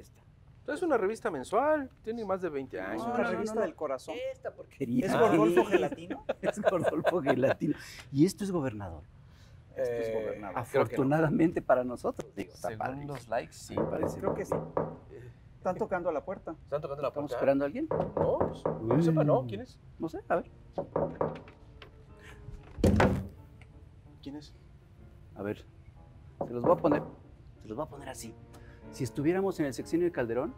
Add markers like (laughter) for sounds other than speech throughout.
es Es una revista mensual, tiene más de 20 años. es una revista del corazón. ¿Es Gordolfo (laughs) Gelatino? es Gordolfo Gelatino. Y esto es gobernador. es eh, gobernador. Afortunadamente para nosotros. Digo, los likes, Creo que sí. Están tocando a la puerta. ¿Estamos esperando a alguien? Pues, no, ¿Quién es? No sé, a ver. ¿Quién es? A ver, se los voy a poner, se los voy a poner así. Si estuviéramos en el sexenio de Calderón,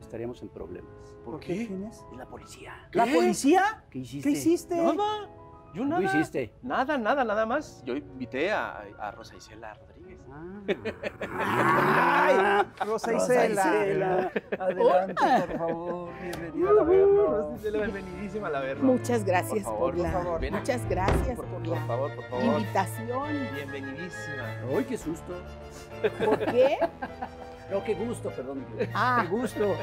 estaríamos en problemas. ¿Por, qué? ¿Quién es? la policía. ¿La policía? ¿Qué hiciste? ¿Qué hiciste? Nada. Yo nada. ¿Qué hiciste? Nada, nada, nada más. Yo invité a, Rosa Isela Rodríguez. Ah. Ay, Rosa, Isela. Adelante, por favor. Bienvenida a la Rosa Isela, bienvenidísima a la verla. Muchas gracias por, la... Por favor. Muchas gracias por, la... por favor, por favor. invitación. Bienvenidísima. Ay, qué susto. ¿Por qué? (laughs) No, qué gusto, perdón. Ah. Qué gusto.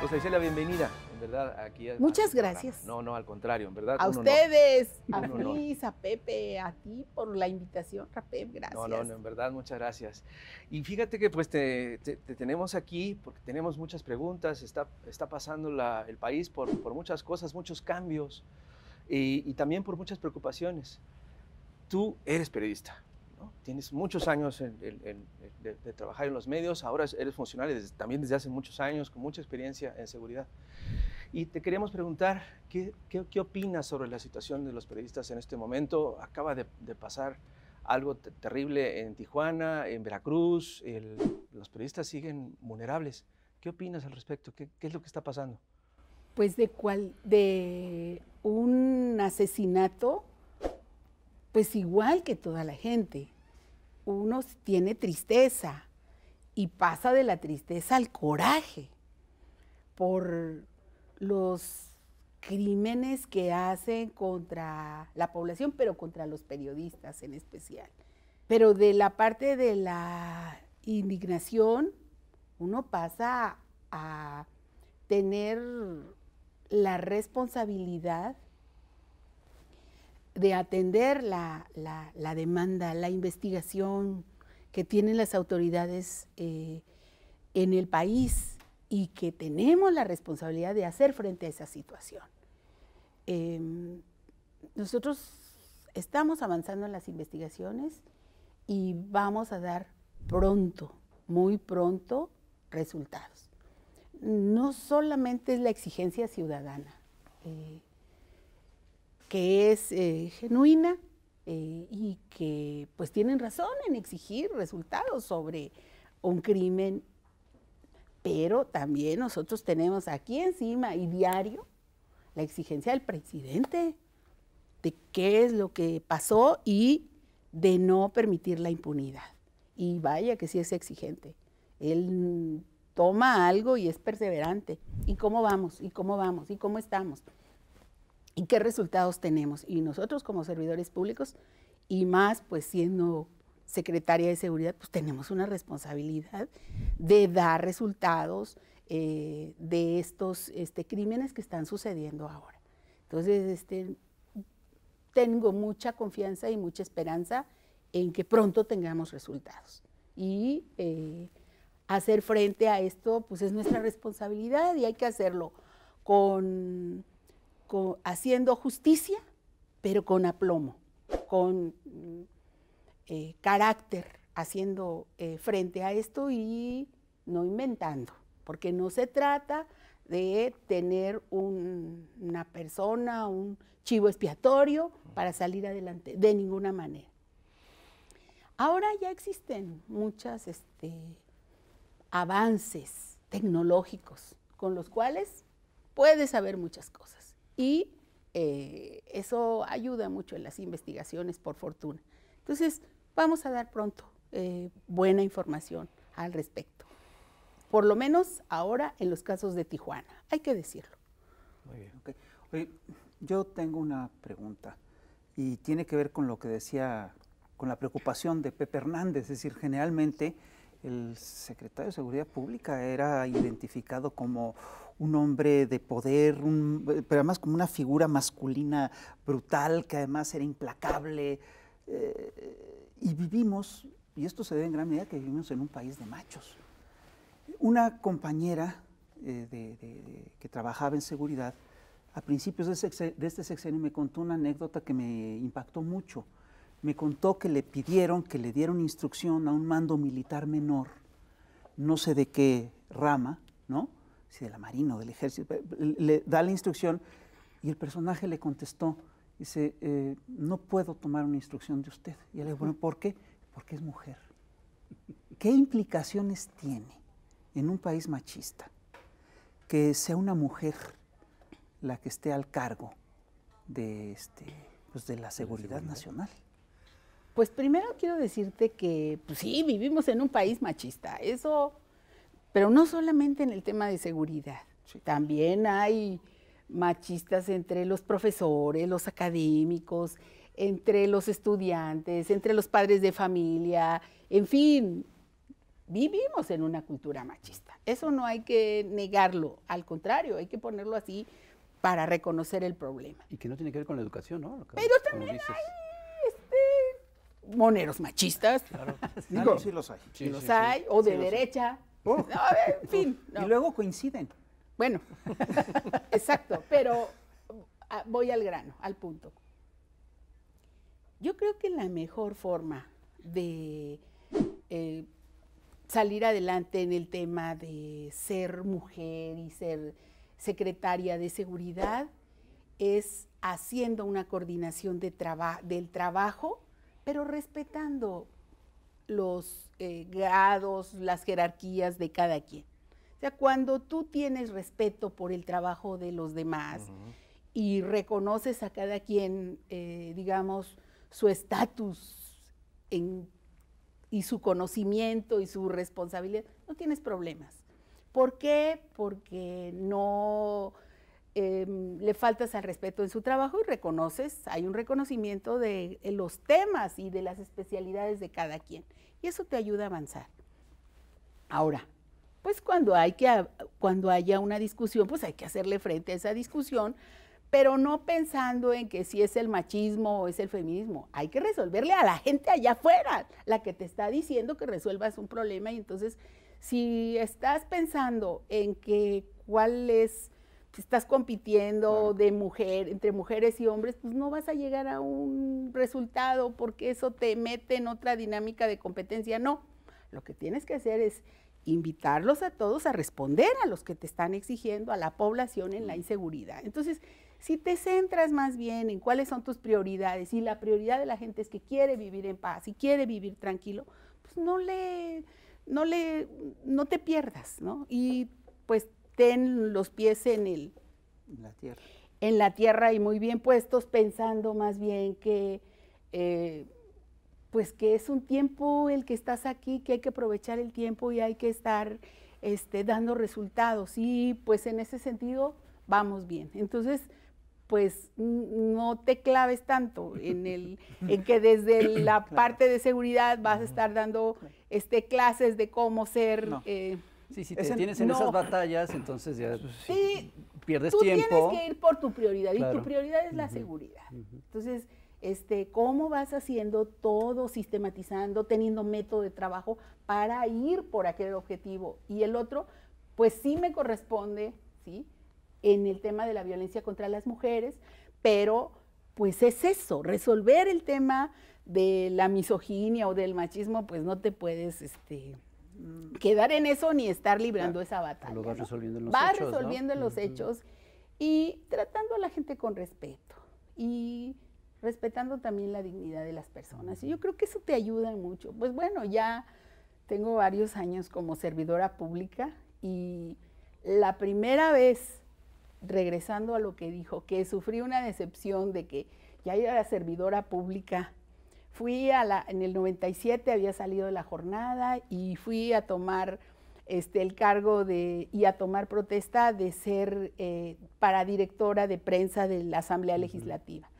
Pues (laughs) hice la bienvenida, en verdad, aquí. Muchas gracias. No, no, al contrario, en verdad. A ustedes, a Luis, a Pepe, a ti por la invitación, Pepe, gracias. No, no, no, en verdad, muchas gracias. Y fíjate que pues te, tenemos aquí porque tenemos muchas preguntas, está, está pasando el país por, por, muchas cosas, muchos cambios y, y también por muchas preocupaciones. Tú eres periodista, Tienes muchos años de, trabajar en los medios, ahora eres funcionario también desde hace muchos años, con mucha experiencia en seguridad. Y te queríamos preguntar, ¿qué, qué, qué opinas sobre la situación de los periodistas en este momento? Acaba de, pasar algo terrible en Tijuana, en Veracruz, los periodistas siguen vulnerables. ¿Qué opinas al respecto? ¿Qué, qué es lo que está pasando? Pues de, cual, de un asesinato pues igual que toda la gente, uno tiene tristeza y pasa de la tristeza al coraje por los crímenes que hacen contra la población, pero contra los periodistas en especial. Pero de la parte de la indignación, uno pasa a tener la responsabilidad de atender la, demanda, la investigación que tienen las autoridades eh, en el país y que tenemos la responsabilidad de hacer frente a esa situación. Em, nosotros estamos avanzando en las investigaciones y vamos a dar pronto, muy pronto, resultados. No solamente es la exigencia ciudadana. Eh, que es eh, genuina eh, y que pues tienen razón en exigir resultados sobre un crimen, pero también nosotros tenemos aquí encima y diario la exigencia del presidente de qué es lo que pasó y de no permitir la impunidad. Y vaya que sí es exigente. Él toma algo y es perseverante. ¿Y cómo vamos? ¿Y cómo vamos? ¿Y cómo estamos? y qué resultados tenemos. Y nosotros como servidores públicos, y más pues siendo secretaria de seguridad, pues tenemos una responsabilidad de dar resultados eh, de estos este, crímenes que están sucediendo ahora. Entonces, este, tengo mucha confianza y mucha esperanza en que pronto tengamos resultados. Y eh, hacer frente a esto, pues es nuestra responsabilidad y hay que hacerlo con haciendo justicia, pero con aplomo, con eh, carácter, haciendo eh, frente a esto y no inventando, porque no se trata de tener una persona, un chivo expiatorio para salir adelante, de ninguna manera. Ahora ya existen muchos este, avances tecnológicos con los cuales puedes saber muchas cosas y eh, eso ayuda mucho en las investigaciones, por fortuna. Entonces, vamos a dar pronto eh, buena información al respecto. Por lo menos ahora en los casos de Tijuana, hay que decirlo. Muy bien. Okay. Oye, yo tengo una pregunta y tiene que ver con lo que decía, con la preocupación de Pepe Hernández. Es decir, generalmente el secretario de Seguridad Pública era identificado como un hombre de poder, pero además como una figura masculina brutal, que además era implacable. Eh, y vivimos, y esto se debe en gran medida que vivimos en un país de machos. Una compañera eh, que trabajaba en seguridad, a principios de este sexenio me contó una anécdota que me impactó mucho me contó que le pidieron, que le dieron instrucción a un mando militar menor, no sé de qué rama, ¿no? Si de la Marina o del Ejército, le da la instrucción y el personaje le contestó, dice, eh, no puedo tomar una instrucción de usted. Y él le dijo, bueno, ¿por qué? Porque es mujer. ¿Qué implicaciones tiene en un país machista que sea una mujer la que esté al cargo de, este, pues de la seguridad. nacional? Pues primero quiero decirte que, pues sí, vivimos en un país machista, eso, pero no solamente en el tema de seguridad, también hay machistas entre los profesores, los académicos, entre los estudiantes, entre los padres de familia, en fin, vivimos en una cultura machista. Eso no hay que negarlo, al contrario, hay que ponerlo así para reconocer el problema. Y que no tiene que ver con la educación, ¿no? Pero también hay moneros machistas. Claro. (laughs) sí los hay. Sí, los hay, o de derecha. Oh. en fin. Y luego coinciden. Bueno, (laughs) exacto, pero ah, voy al grano, al punto. Yo creo que la mejor forma de eh, salir adelante en el tema de ser mujer y ser secretaria de seguridad es haciendo una coordinación del trabajo pero respetando los eh, grados, las jerarquías de cada quien. O sea, cuando tú tienes respeto por el trabajo de los demás y reconoces a cada quien, eh, digamos, su estatus y su conocimiento y su responsabilidad, no tienes problemas. ¿Por qué? Porque no Em, le faltas al respeto en su trabajo y reconoces, hay un reconocimiento de, los temas y de las especialidades de cada quien. Y eso te ayuda a avanzar. Ahora, pues cuando, hay que, cuando haya una discusión, pues hay que hacerle frente a esa discusión, pero no pensando en que si es el machismo o es el feminismo. Hay que resolverle a la gente allá afuera, la que te está diciendo que resuelvas un problema. Y entonces, si estás pensando en que cuál es si estás compitiendo de mujer, entre mujeres y hombres, pues no vas a llegar a un resultado porque eso te mete en otra dinámica de competencia. No, lo que tienes que hacer es invitarlos a todos a responder a los que te están exigiendo, a la población en la inseguridad. Entonces, si te centras más bien en cuáles son tus prioridades y la prioridad de la gente es que quiere vivir en paz y quiere vivir tranquilo, pues no le, no le, no te pierdas, ¿no? Y pues estén los pies en el... En la tierra. y muy bien puestos, pensando más bien que... Eh, pues que es un tiempo el que estás aquí, que hay que aprovechar el tiempo y hay que estar este, dando resultados. Y pues en ese sentido vamos bien. Entonces, pues no te claves tanto en, el, (laughs) en que desde la parte de seguridad vas a estar dando este, clases de cómo ser... Eh, Sí, si te tienes en esas batallas, entonces ya pues, pierdes tiempo. Tú tienes que ir por tu prioridad y tu prioridad es la seguridad. Entonces, este, ¿cómo vas haciendo todo, sistematizando, teniendo método de trabajo para ir por aquel objetivo? Y el otro, pues sí me corresponde, ¿sí? En el tema de la violencia contra las mujeres, pero pues es eso, resolver el tema de la misoginia o del machismo, pues no te puedes, este, quedar en eso ni estar librando esa batalla. va resolviendo los hechos. resolviendo los hechos y tratando a la gente con respeto y respetando también la dignidad de las personas. Y yo creo que eso te ayuda mucho. Pues bueno, ya tengo varios años como servidora pública y la primera vez, regresando a lo que dijo, que sufrí una decepción de que ya era servidora pública fui a la, en el 97 había salido de la jornada y fui a tomar este, el cargo de, y a tomar protesta de ser eh, para directora de prensa de la Asamblea Legislativa.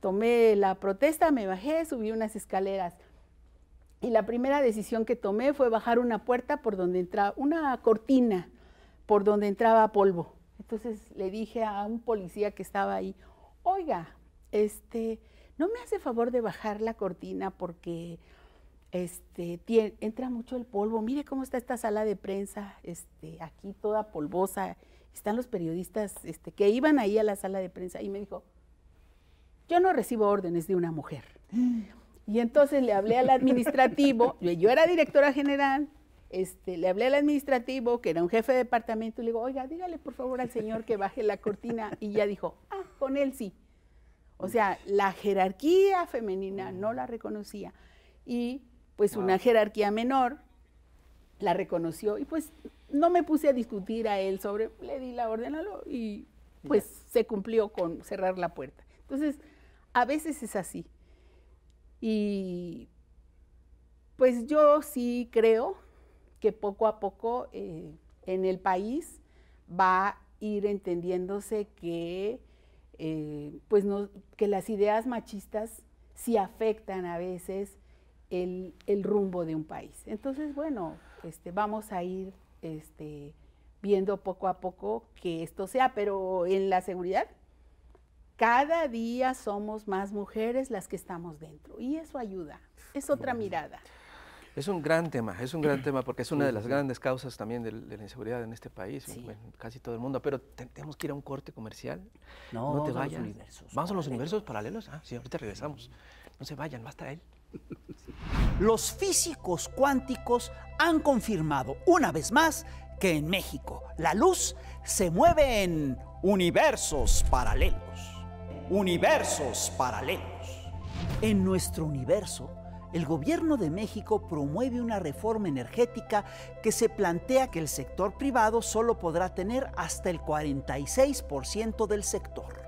Tomé la protesta, me bajé, subí unas escaleras y la primera decisión que tomé fue bajar una puerta por donde entraba, una cortina por donde entraba polvo. Entonces le dije a un policía que estaba ahí, oiga, este, no me hace favor de bajar la cortina porque este, entra mucho el polvo. Mire cómo está esta sala de prensa, este, aquí toda polvosa. Están los periodistas este, que iban ahí a la sala de prensa y me dijo, yo no recibo órdenes de una mujer. Mm. Y entonces le hablé al administrativo, yo, era directora general, este, le hablé al administrativo, que era un jefe de departamento, y le digo, oiga, dígale por favor al señor que baje la cortina. Y ya dijo, ah, con él sí. O sea, la jerarquía femenina no la reconocía y pues una jerarquía menor la reconoció y pues no me puse a discutir a él sobre, le di la orden a y pues se cumplió con cerrar la puerta. Entonces, a veces es así. Y pues yo sí creo que poco a poco eh, en el país va a ir entendiéndose que eh, pues que las ideas machistas sí afectan a veces el, rumbo de un país. Entonces, bueno, este, vamos a ir este, viendo poco a poco que esto sea, pero en la seguridad, cada día somos más mujeres las que estamos dentro y eso ayuda, es otra mirada. Es un gran tema, es un gran (clears throat) tema porque es una de las grandes causas también de, la inseguridad en este país, en casi todo el mundo. Pero tenemos que ir a un corte comercial. No, te vayas. Vamos a los universos, paralelos. Ah, sí, ahorita regresamos. No se vayan, va a él. (laughs) Los físicos cuánticos han confirmado una vez más que en México la luz se mueve en universos paralelos. Universos paralelos. En nuestro universo el gobierno de México promueve una reforma energética que se plantea que el sector privado solo podrá tener hasta el 46% del sector.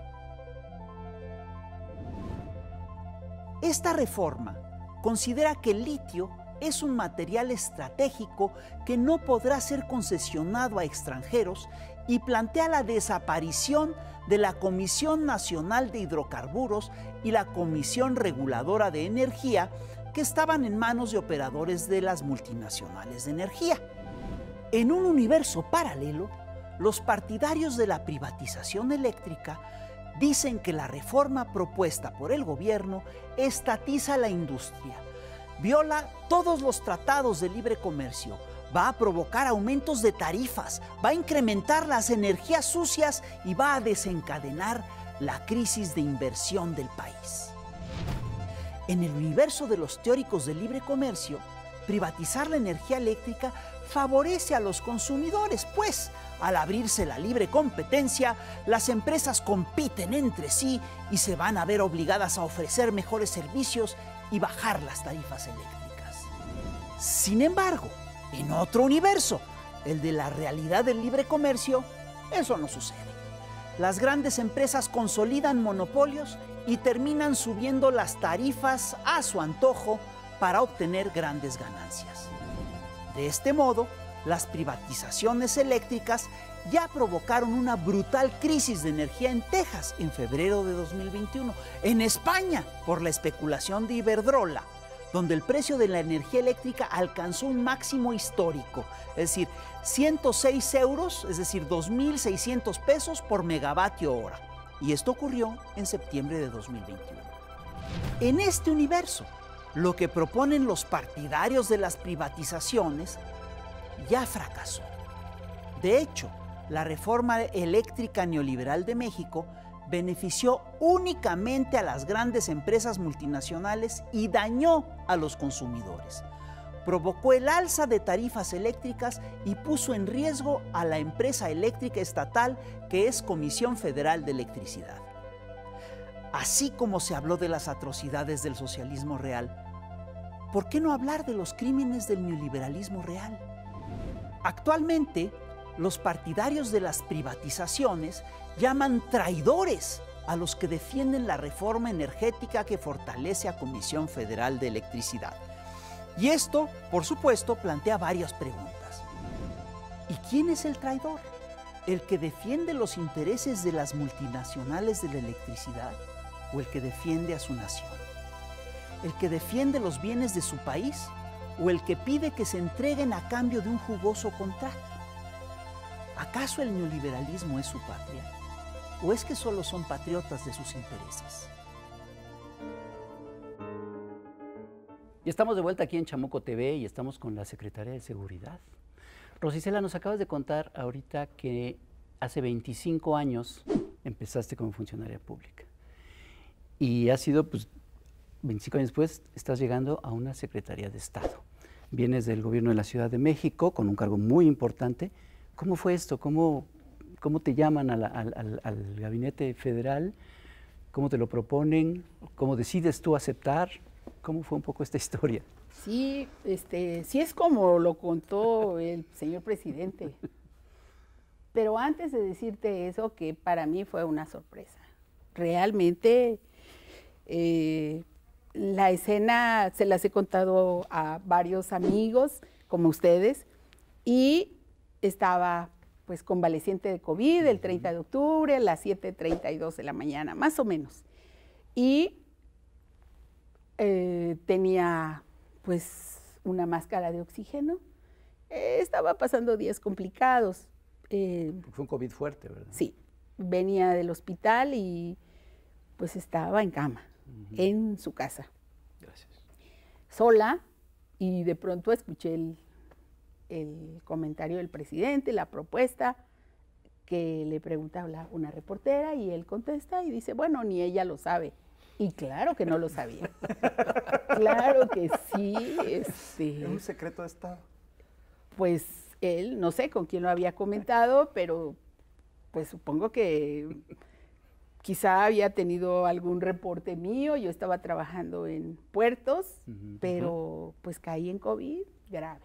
Esta reforma considera que el litio es un material estratégico que no podrá ser concesionado a extranjeros y plantea la desaparición de la Comisión Nacional de Hidrocarburos y la Comisión Reguladora de Energía que estaban en manos de operadores de las multinacionales de energía. En un universo paralelo, los partidarios de la privatización eléctrica dicen que la reforma propuesta por el gobierno estatiza la industria, viola todos los tratados de libre comercio, va a provocar aumentos de tarifas, va a incrementar las energías sucias y va a desencadenar la crisis de inversión del país. En el universo de los teóricos del libre comercio, privatizar la energía eléctrica favorece a los consumidores, pues al abrirse la libre competencia, las empresas compiten entre sí y se van a ver obligadas a ofrecer mejores servicios y bajar las tarifas eléctricas. Sin embargo, en otro universo, el de la realidad del libre comercio, eso no sucede. Las grandes empresas consolidan monopolios y terminan subiendo las tarifas a su antojo para obtener grandes ganancias. De este modo, las privatizaciones eléctricas ya provocaron una brutal crisis de energía en Texas en febrero de 2021, en España por la especulación de Iberdrola, donde el precio de la energía eléctrica alcanzó un máximo histórico, es decir, 106 euros, es decir, 2.600 pesos por megavatio hora. Y esto ocurrió en septiembre de 2021. En este universo, lo que proponen los partidarios de las privatizaciones ya fracasó. De hecho, la reforma eléctrica neoliberal de México benefició únicamente a las grandes empresas multinacionales y dañó a los consumidores provocó el alza de tarifas eléctricas y puso en riesgo a la empresa eléctrica estatal que es Comisión Federal de Electricidad. Así como se habló de las atrocidades del socialismo real, ¿por qué no hablar de los crímenes del neoliberalismo real? Actualmente, los partidarios de las privatizaciones llaman traidores a los que defienden la reforma energética que fortalece a Comisión Federal de Electricidad. Y esto, por supuesto, plantea varias preguntas. ¿Y quién es el traidor? ¿El que defiende los intereses de las multinacionales de la electricidad o el que defiende a su nación? ¿El que defiende los bienes de su país o el que pide que se entreguen a cambio de un jugoso contrato? ¿Acaso el neoliberalismo es su patria? ¿O es que solo son patriotas de sus intereses? Y estamos de vuelta aquí en Chamoco TV y estamos con la secretaria de Seguridad. Rosicela, nos acabas de contar ahorita que hace 25 años empezaste como funcionaria pública. Y ha sido, pues, 25 años después, estás llegando a una Secretaría de Estado. Vienes del gobierno de la Ciudad de México con un cargo muy importante. ¿Cómo fue esto? ¿Cómo, te llaman al gabinete federal? ¿Cómo te lo proponen? ¿Cómo decides tú aceptar? ¿Cómo fue un poco esta historia? Sí, este, sí es como lo contó el señor presidente. Pero antes de decirte eso, que para mí fue una sorpresa. Realmente eh, la escena se las he contado a varios amigos como ustedes y estaba pues convaleciente de COVID el 30 de octubre a las 7.32 de la mañana, más o menos. Y eh, tenía pues una máscara de oxígeno. Eh, estaba pasando días complicados. Eh, Fue un COVID fuerte, ¿verdad? Sí, venía del hospital y pues estaba en cama, en su casa. Gracias. Sola y de pronto escuché el, el comentario del presidente, la propuesta que le pregunta una reportera y él contesta y dice, bueno, ni ella lo sabe. Y claro que no lo sabía. claro que sí. Este. ¿Es un secreto de Estado? Pues él, no sé con quién lo había comentado, pero pues supongo que quizá había tenido algún reporte mío, yo estaba trabajando en puertos, pero pues caí en COVID grave.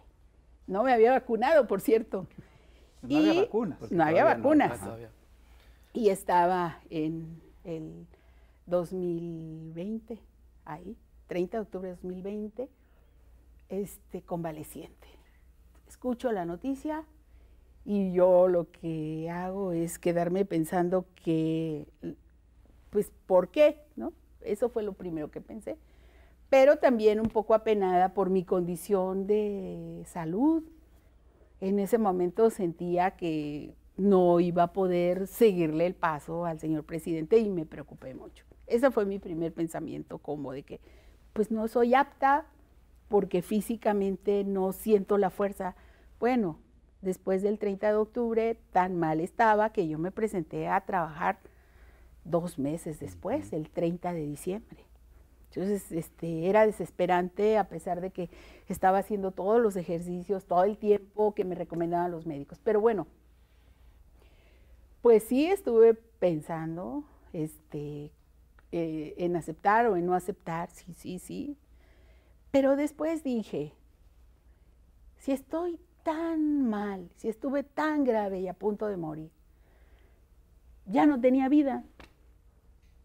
No me había vacunado, por cierto. No había vacunas. No había vacunas. y estaba en el 2020, ahí, 30 de octubre de 2020, este, convaleciente. Escucho la noticia y yo lo que hago es quedarme pensando que, pues, ¿por qué? ¿No? Eso fue lo primero que pensé. Pero también un poco apenada por mi condición de salud. En ese momento sentía que no iba a poder seguirle el paso al señor presidente y me preocupé mucho. Ese fue mi primer pensamiento, como de que, pues no soy apta porque físicamente no siento la fuerza. Bueno, después del 30 de octubre tan mal estaba que yo me presenté a trabajar dos meses después, el 30 de diciembre. Entonces, este, era desesperante a pesar de que estaba haciendo todos los ejercicios, todo el tiempo que me recomendaban los médicos. Pero bueno, pues sí estuve pensando este, eh, en aceptar o en no aceptar, sí, sí, sí. Pero después dije, si estoy tan mal, si estuve tan grave y a punto de morir, ya no tenía vida.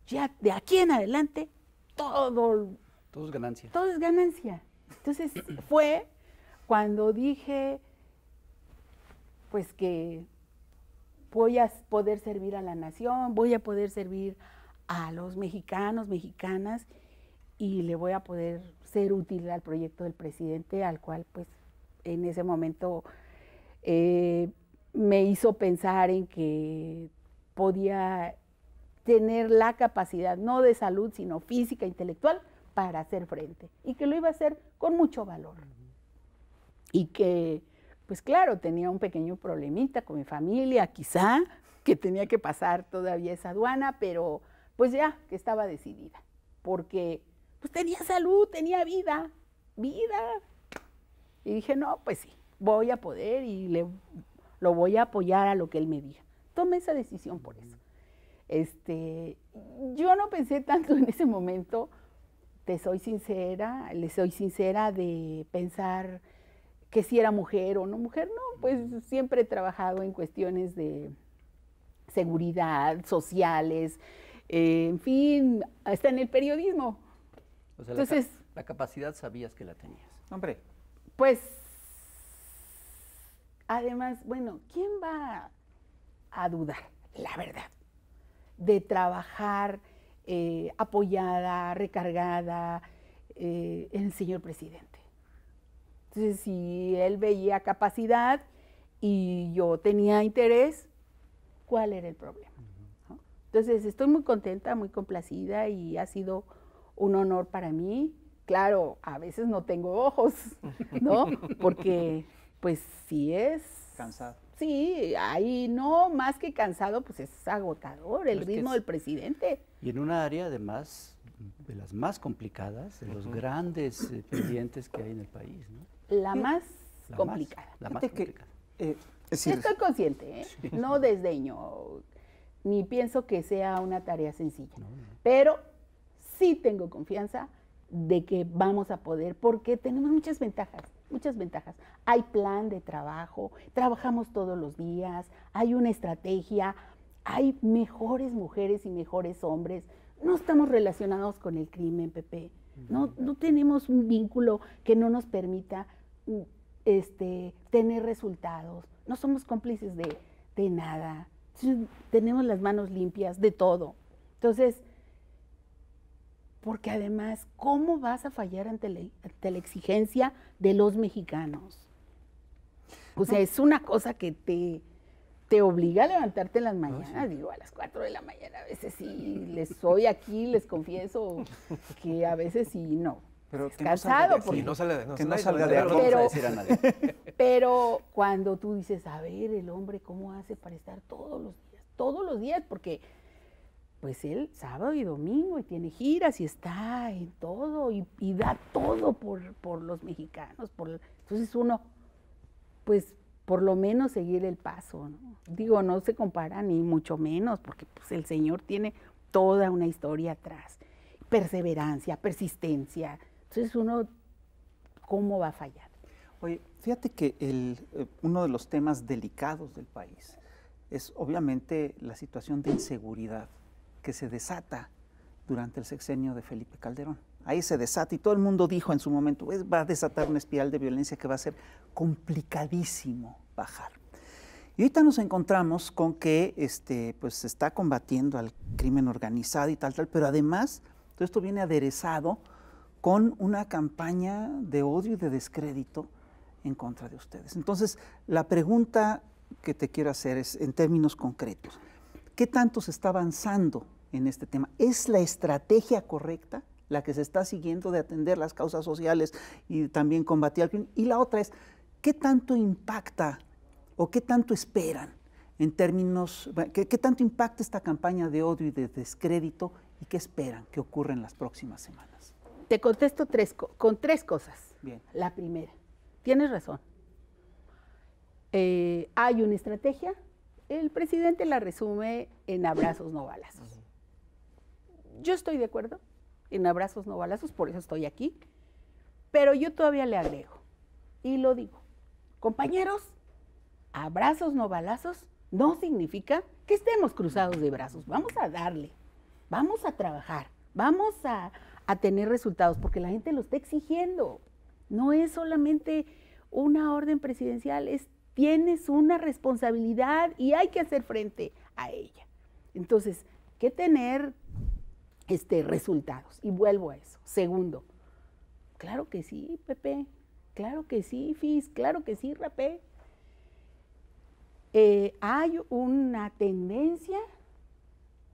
Ya de aquí en adelante, todo... es ganancia. Todo es ganancia. Entonces (clears throat) fue cuando dije, pues que voy a poder servir a la nación, voy a poder servir a a los mexicanos, mexicanas, y le voy a poder ser útil al proyecto del presidente, al cual pues en ese momento eh, me hizo pensar en que podía tener la capacidad, no de salud, sino física, intelectual, para hacer frente, y que lo iba a hacer con mucho valor. Y que, pues claro, tenía un pequeño problemita con mi familia, quizá, que tenía que pasar todavía esa aduana, pero pues ya que estaba decidida, porque pues, tenía salud, tenía vida, vida. Y dije, no, pues sí, voy a poder y lo voy a apoyar a lo que él me diga. Tomé esa decisión por eso. Este, yo no pensé tanto en ese momento, te soy sincera, le soy sincera de pensar que si era mujer o no mujer, no, pues siempre he trabajado en cuestiones de seguridad, sociales, eh, en fin, está en el periodismo. Entonces, la, capacidad sabías que la tenías. Hombre. Pues, además, bueno, ¿quién va a dudar, la verdad, de trabajar eh, apoyada, recargada eh, en el señor presidente? Entonces, si él veía capacidad y yo tenía interés, ¿cuál era el problema? Entonces, estoy muy contenta, muy complacida y ha sido un honor para mí. Claro, a veces no tengo ojos, (laughs) ¿no? Porque, pues, sí es... Cansado. Sí, ahí no, más que cansado, pues es agotador el ritmo del presidente. Y en una área, además, de las más complicadas, de los grandes eh, pendientes que hay en el país, ¿no? La más complicada. la más complicada. Eh, estoy consciente, ¿eh? no desdeño ni pienso que sea una tarea sencilla. Pero sí tengo confianza de que vamos a poder, porque tenemos muchas ventajas, muchas ventajas. Hay plan de trabajo, trabajamos todos los días, hay una estrategia, hay mejores mujeres y mejores hombres. No estamos relacionados con el crimen, Pepe. No, no tenemos un vínculo que no nos permita mm, este, tener resultados. No somos cómplices de, de nada tenemos las manos limpias de todo. Entonces, porque además, ¿cómo vas a fallar ante la, exigencia de los mexicanos? O sea, es una cosa que te, te obliga a levantarte en las mañanas, digo, a las 4 de la mañana, a veces sí, les soy aquí, les confieso que a veces sí, no. Pero no sale, no de (laughs) Pero cuando tú dices, a ver, el hombre cómo hace para estar todos los días, todos los días, porque pues él sábado y domingo y tiene giras y está en todo y, da todo por, por los mexicanos. Por, entonces uno, pues por lo menos seguir el paso. ¿no? Digo, no se compara ni mucho menos, porque pues, el Señor tiene toda una historia atrás. Perseverancia, persistencia, entonces uno, ¿cómo va a fallar? Oye, fíjate que el, eh, uno de los temas delicados del país es obviamente la situación de inseguridad que se desata durante el sexenio de Felipe Calderón. Ahí se desata y todo el mundo dijo en su momento, va a desatar una espiral de violencia que va a ser complicadísimo bajar. Y ahorita nos encontramos con que este, pues, se está combatiendo al crimen organizado y tal, tal, pero además todo esto viene aderezado con una campaña de odio y de descrédito en contra de ustedes. Entonces, la pregunta que te quiero hacer es, en términos concretos, ¿qué tanto se está avanzando en este tema? ¿Es la estrategia correcta la que se está siguiendo de atender las causas sociales y también combatir al crimen? Y la otra es, ¿qué tanto impacta o qué tanto esperan en términos, qué, tanto impacta esta campaña de odio y de descrédito y qué esperan que ocurra en las próximas semanas? Te contesto tres, con tres cosas. Bien. La primera, tienes razón. Eh, hay una estrategia, el presidente la resume en abrazos no balazos. Yo estoy de acuerdo en abrazos no balazos, por eso estoy aquí, pero yo todavía le agrego y lo digo. Compañeros, abrazos no balazos no significa que estemos cruzados de brazos, vamos a darle, vamos a trabajar, vamos a a tener resultados, porque la gente lo está exigiendo. No es solamente una orden presidencial, es tienes una responsabilidad y hay que hacer frente a ella. Entonces, que tener este, resultados. Y vuelvo a eso. Segundo, claro que sí, Pepe, claro que sí, Fis, claro que sí, Rapé. Eh, hay una tendencia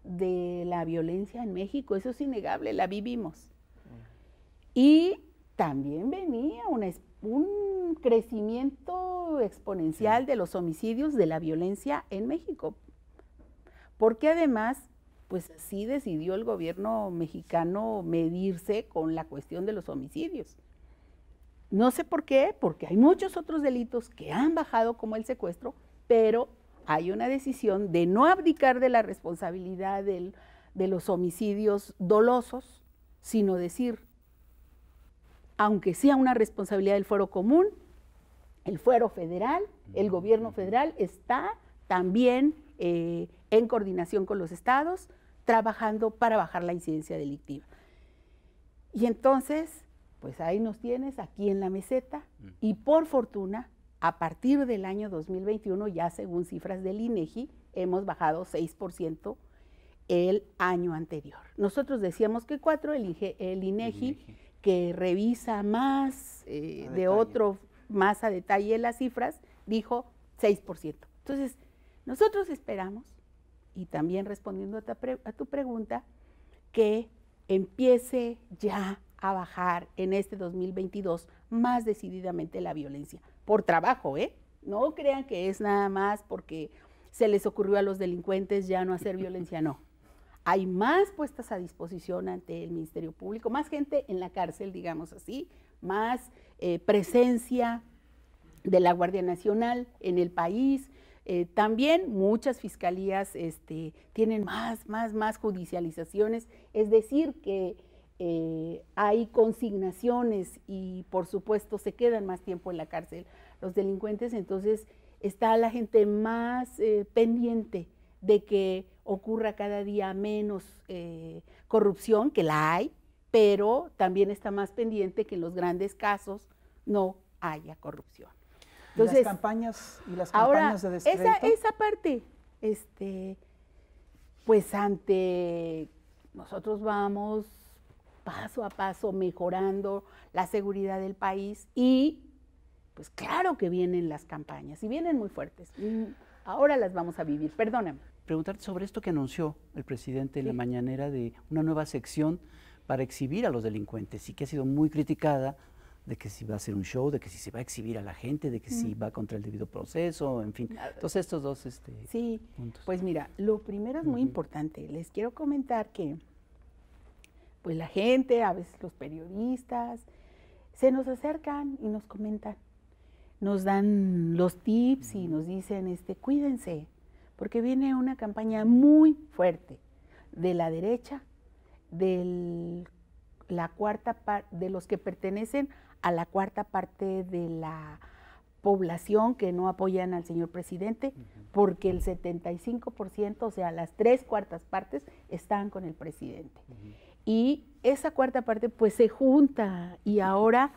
de la violencia en México, eso es innegable, la vivimos. Y también venía un crecimiento exponencial de los homicidios, de la violencia en México. Porque además, pues así decidió el gobierno mexicano medirse con la cuestión de los homicidios. No sé por qué, porque hay muchos otros delitos que han bajado como el secuestro, pero hay una decisión de no abdicar de la responsabilidad de los homicidios dolosos, sino decir, aunque sea una responsabilidad del fuero común, el fuero federal, el gobierno federal está también eh, en coordinación con los estados, trabajando para bajar la incidencia delictiva. Y entonces, pues ahí nos tienes, aquí en la meseta, y por fortuna a partir del año 2021, ya según cifras del INEGI, e hemos bajado 6% el año anterior. Nosotros decíamos que 4, el, INEGI, e e que revisa más eh, de otro, más a detalle las cifras, dijo 6%. Entonces, nosotros esperamos, y también respondiendo a tu pregunta, que empiece ya a bajar en este 2022 más decididamente la violencia por trabajo, ¿eh? No crean que es nada más porque se les ocurrió a los delincuentes ya no hacer violencia, no. Hay más puestas a disposición ante el Ministerio Público, más gente en la cárcel, digamos así, más eh, presencia de la Guardia Nacional en el país. Eh, también muchas fiscalías este, tienen más, más, más judicializaciones, es decir, que eh, hay consignaciones y por supuesto se quedan más tiempo en la cárcel los delincuentes, entonces está la gente más eh, pendiente de que ocurra cada día menos eh, corrupción, que la hay, pero también está más pendiente que en los grandes casos no haya corrupción. Entonces, las campañas y las campañas ahora, esa, esa, parte, este, pues ante nosotros vamos paso a paso mejorando la seguridad del país y pues claro que vienen las campañas y vienen muy fuertes. ahora las vamos a vivir, perdóname. Preguntarte sobre esto que anunció el presidente en la mañanera de una nueva sección para exhibir a los delincuentes y que ha sido muy criticada de que si va a ser un show, de que si se va a exhibir a la gente, de que si va contra el debido proceso, en fin. Entonces estos dos este, sí, Pues mira, lo primero es muy importante. Les quiero comentar que pues la gente, a veces los periodistas, se nos acercan y nos comentan, nos dan los tips y nos dicen, este, cuídense, porque viene una campaña muy fuerte de la derecha, de la cuarta de los que pertenecen a la cuarta parte de la población que no apoyan al señor presidente, porque el 75%, o sea, las tres cuartas partes, están con el presidente. Y esa cuarta parte pues se junta y ahora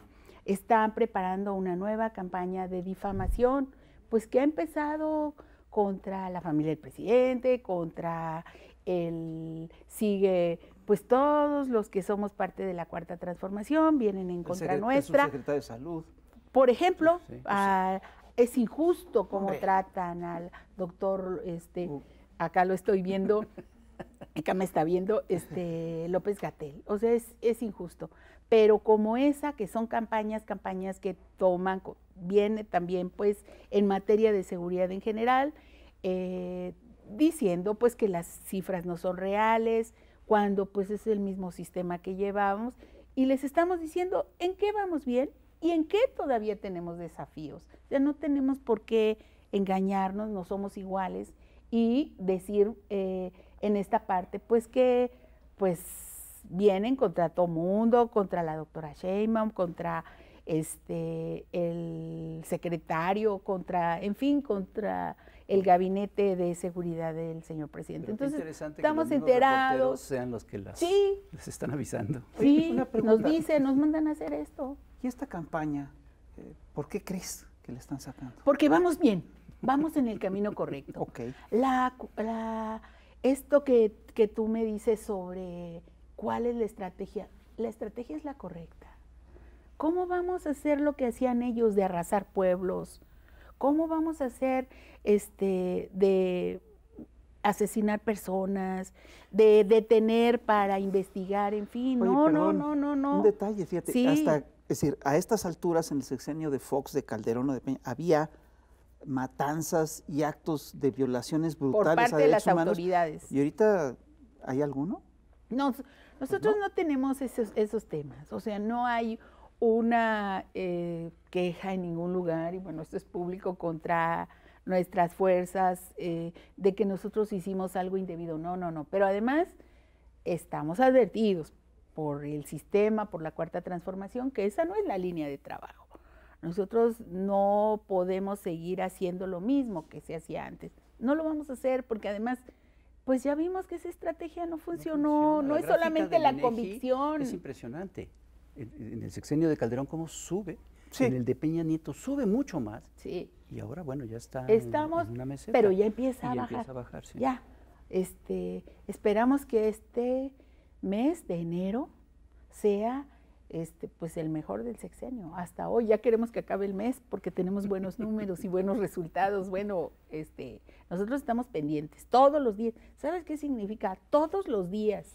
están preparando una nueva campaña de difamación, pues que ha empezado contra la familia del presidente, contra el sigue pues todos los que somos parte de la cuarta transformación vienen en contra nuestra. de salud. Por ejemplo, ah, es injusto cómo tratan al doctor este uh. acá lo estoy viendo (laughs) acá me está viendo este López Gatel. O sea, es, injusto. Pero como esa, que son campañas, campañas que toman, viene también pues en materia de seguridad en general, eh, diciendo pues que las cifras no son reales, cuando pues es el mismo sistema que llevábamos, y les estamos diciendo en qué vamos bien y en qué todavía tenemos desafíos. Ya no tenemos por qué engañarnos, no somos iguales y decir eh, en esta parte, pues que pues vienen contra todo mundo, contra la doctora Sheinbaum, contra este, el secretario, contra, en fin, contra el gabinete de seguridad del señor presidente. Entonces, estamos enterados. Sean los que las, les están avisando. Sí, nos dicen, nos mandan a hacer esto. ¿Y esta campaña, eh, por qué crees que le están sacando? Porque vamos bien. Vamos en el camino correcto. Ok. La, la, esto que, tú me dices sobre cuál es la estrategia, la estrategia es la correcta. ¿Cómo vamos a hacer lo que hacían ellos de arrasar pueblos? ¿Cómo vamos a hacer este, de asesinar personas, de detener para investigar, en fin? no, no, no, no, no. Un detalle, fíjate, hasta, es decir, a estas alturas en el sexenio de Fox, de Calderón o de Peña, había matanzas y actos de violaciones brutales por parte de las autoridades. ¿Y ahorita hay alguno? No, nosotros no. tenemos esos, esos, temas, o sea, no hay una eh, queja en ningún lugar, y bueno, esto es público contra nuestras fuerzas, eh, de que nosotros hicimos algo indebido, no, no, no, pero además estamos advertidos por el sistema, por la cuarta transformación, que esa no es la línea de trabajo. Nosotros no podemos seguir haciendo lo mismo que se hacía antes. No lo vamos a hacer porque además, pues ya vimos que esa estrategia no funcionó. No, es solamente la convicción. Es impresionante. En, el sexenio de Calderón, cómo sube. En el de Peña Nieto sube mucho más. Sí. Y ahora, bueno, ya está en, una meseta. Pero ya empieza a ya bajar. Ya. Este, esperamos que este mes de enero sea este, pues el mejor del sexenio hasta hoy. Ya queremos que acabe el mes porque tenemos buenos (laughs) números y buenos resultados. Bueno, este, nosotros estamos pendientes todos los días. ¿Sabes qué significa? Todos los días.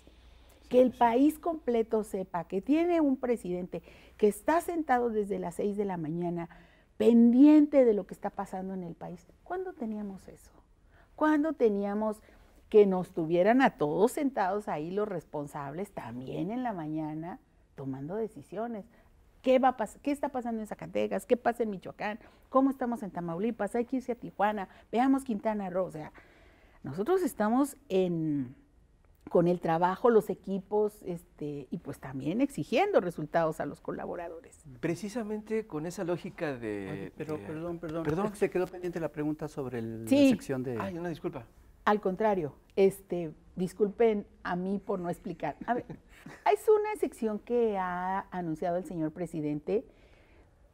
Que el país completo sepa que tiene un presidente que está sentado desde las 6 de la mañana pendiente de lo que está pasando en el país. ¿Cuándo teníamos eso? ¿Cuándo teníamos que nos tuvieran a todos sentados ahí los responsables también en la mañana? tomando decisiones. ¿Qué, va a ¿Qué está pasando en Zacatecas? ¿Qué pasa en Michoacán? ¿Cómo estamos en Tamaulipas? Hay que irse a Tijuana. Veamos Quintana Roo. O sea, nosotros estamos en, con el trabajo, los equipos, este, y pues también exigiendo resultados a los colaboradores. Precisamente con esa lógica de... pero perdón, perdón, perdón. Se quedó pendiente la pregunta sobre la sección de... Ay, una disculpa. Al contrario, este, disculpen a mí por no explicar. A ver, (laughs) es una sección que ha anunciado el señor presidente,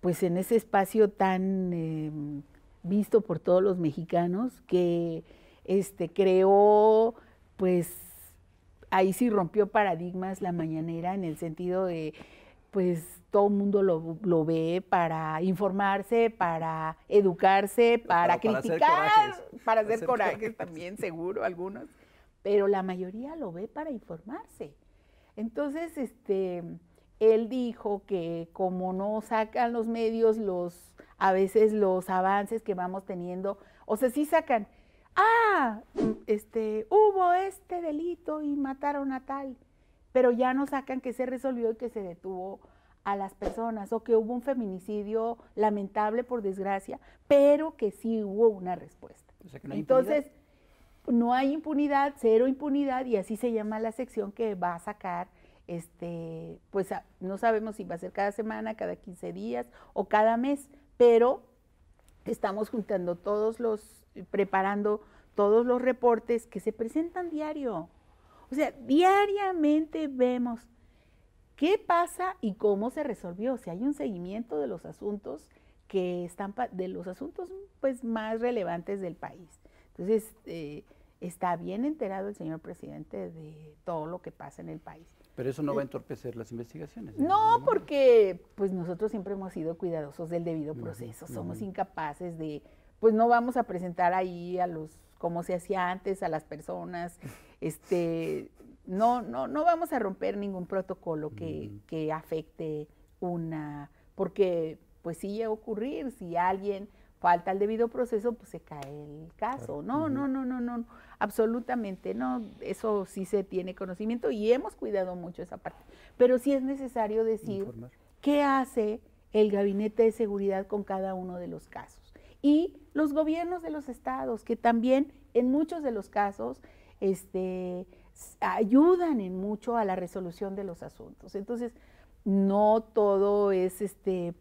pues en ese espacio tan em, visto por todos los mexicanos, que este, creó, pues ahí sí rompió paradigmas la mañanera en el sentido de, pues todo el mundo lo, ve para informarse, para educarse, para, criticar, para hacer, corajes también, seguro, algunos pero la mayoría lo ve para informarse. Entonces, este, él dijo que como no sacan los medios los, a veces los avances que vamos teniendo, o sea, sí sacan, ah, mm, este, hubo este delito y mataron a tal, pero ya no sacan que se resolvió y que se detuvo a las personas o que hubo un feminicidio lamentable por desgracia, pero que sí hubo una respuesta. Entonces, no hay impunidad, cero impunidad, y así se llama la sección que va a sacar, este, pues no sabemos si va a ser cada semana, cada 15 días o cada mes, pero estamos juntando todos los, preparando todos los reportes que se presentan diario. O sea, diariamente vemos qué pasa y cómo se resolvió. si hay un seguimiento de los asuntos que están, de los asuntos pues más relevantes del país. Entonces, este, está bien enterado el señor presidente de todo lo que pasa en el país. Pero eso no va a eh, entorpecer las investigaciones. ¿eh? No, porque pues nosotros siempre hemos sido cuidadosos del debido proceso, somos incapaces de, pues no vamos a presentar ahí a los, como se hacía antes, a las personas, (laughs) este, no, no, no vamos a romper ningún protocolo que, que afecte una, porque pues sí llega a ocurrir, si alguien falta el debido proceso, pues se cae el caso. No, no, no, no, no. Absolutamente, no, eso sí se tiene conocimiento y hemos cuidado mucho esa parte. Pero sí es necesario decir qué hace el gabinete de seguridad con cada uno de los casos. Y los gobiernos de los estados, que también en muchos de los casos este, ayudan en mucho a la resolución de los asuntos. Entonces, no todo es este,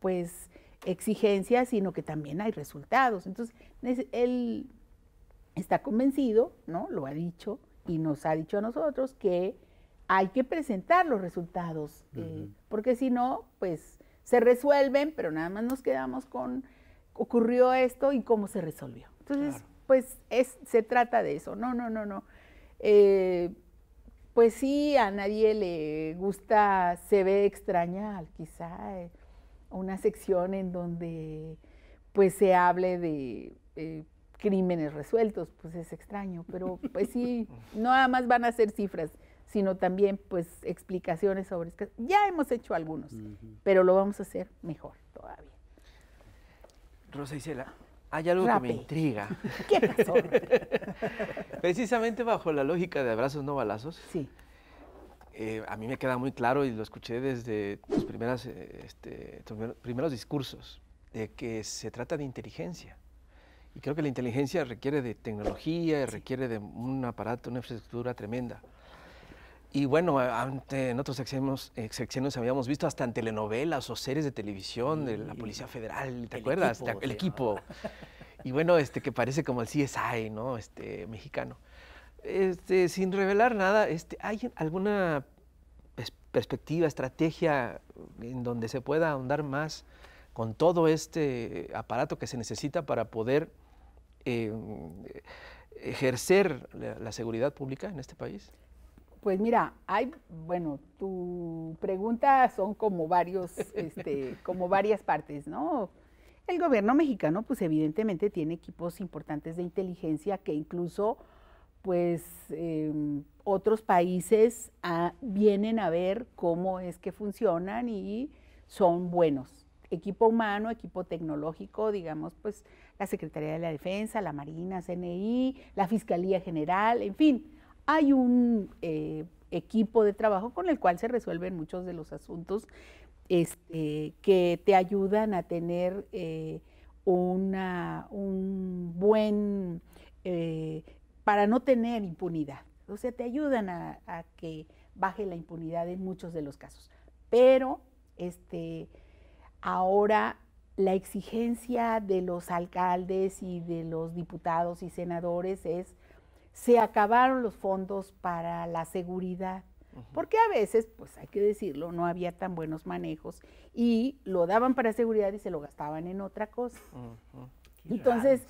pues, exigencia, sino que también hay resultados. Entonces, el está convencido, ¿no? Lo ha dicho y nos ha dicho a nosotros que hay que presentar los resultados, eh, porque si no, pues se resuelven, pero nada más nos quedamos con ocurrió esto y cómo se resolvió. Entonces, pues es, se trata de eso. No, no, no, no. Eh, pues sí, a nadie le gusta, se ve extraña quizá eh, una sección en donde pues se hable de crímenes resueltos, pues es extraño, pero pues sí, no nada más van a ser cifras, sino también pues explicaciones sobre... Ya hemos hecho algunos, pero lo vamos a hacer mejor todavía. Rosa Isela, hay algo que me intriga. (laughs) ¿Qué pasó? (laughs) Precisamente bajo la lógica de abrazos no balazos. Sí. Eh, a mí me queda muy claro y lo escuché desde tus, primeras, eh, este, tus primeros discursos, de que se trata de inteligencia. Y creo que la inteligencia requiere de tecnología, requiere de un aparato, una infraestructura tremenda. Y bueno, ante, en otros sexenios, habíamos visto hasta en telenovelas o series de televisión de la Policía Federal, ¿te acuerdas? el equipo. Y bueno, este que parece como el CSI, ¿no? Este mexicano. Este, sin revelar nada, este, ¿hay alguna perspectiva, estrategia en donde se pueda ahondar más con todo este aparato que se necesita para poder eh, ejercer la, seguridad pública en este país? Pues mira, hay, bueno, tu pregunta son como varios, (laughs) este, como varias partes, ¿no? El gobierno mexicano, pues evidentemente tiene equipos importantes de inteligencia que incluso, pues, em, otros países ah, vienen a ver cómo es que funcionan y son buenos. Equipo humano, equipo tecnológico, digamos, pues, la Secretaría de la Defensa, la Marina, CNI, la Fiscalía General, en fin, hay un eh, equipo de trabajo con el cual se resuelven muchos de los asuntos este, que te ayudan a tener eh, una, un buen, eh, para no tener impunidad. O sea, te ayudan a, a, que baje la impunidad en muchos de los casos. Pero este, ahora la exigencia de los alcaldes y de los diputados y senadores es, se acabaron los fondos para la seguridad. Porque a veces, pues hay que decirlo, no había tan buenos manejos y lo daban para seguridad y se lo gastaban en otra cosa. Entonces,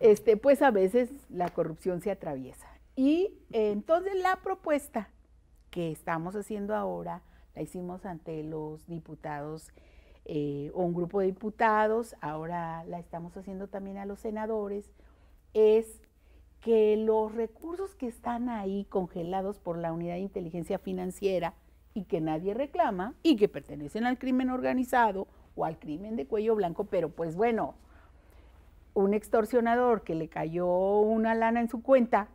este, pues a veces la corrupción se atraviesa. Y entonces la propuesta que estamos haciendo ahora la hicimos ante los diputados eh, o un grupo de diputados, ahora la estamos haciendo también a los senadores, es que los recursos que están ahí congelados por la unidad de inteligencia financiera y que nadie reclama y que pertenecen al crimen organizado o al crimen de cuello blanco, pero pues bueno, un extorsionador que le cayó una lana en su cuenta,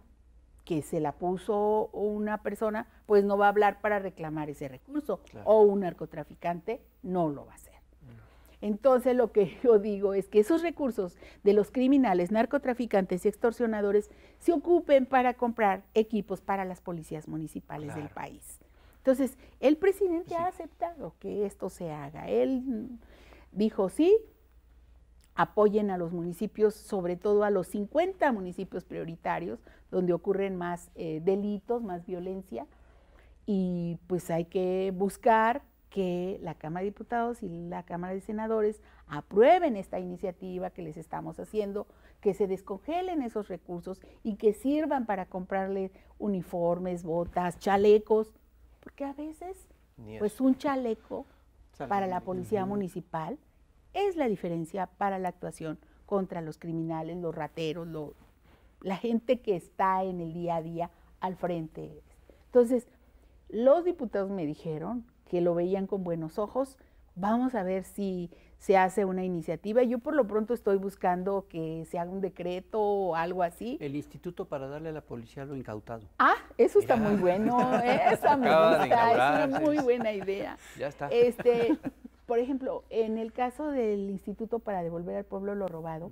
que se la puso una persona, pues no va a hablar para reclamar ese recurso. O un narcotraficante no lo va a hacer. Entonces lo que (laughs) yo digo es que esos recursos de los criminales, narcotraficantes y extorsionadores se ocupen para comprar equipos para las policías municipales del país. Entonces, el presidente ha aceptado que esto se haga. Él dijo, sí, apoyen a los municipios, sobre todo a los 50 municipios prioritarios, donde ocurren más eh, delitos, más violencia, y pues hay que buscar que la Cámara de Diputados y la Cámara de Senadores aprueben esta iniciativa que les estamos haciendo, que se descongelen esos recursos y que sirvan para comprarle uniformes, botas, chalecos, porque a veces pues un chaleco para la policía municipal es la diferencia para la actuación contra los criminales, los rateros, la gente que está en el día a día al frente. Entonces, los diputados me dijeron que lo veían con buenos ojos. Vamos a ver si se hace una iniciativa. Yo por lo pronto estoy buscando que se haga un decreto o algo así. El instituto para darle a la policía lo incautado. Ah, eso está muy bueno. (laughs) Esa me gusta, es una muy buena idea. Ya está. Este, (laughs) por ejemplo, en el caso del instituto para devolver al pueblo lo robado,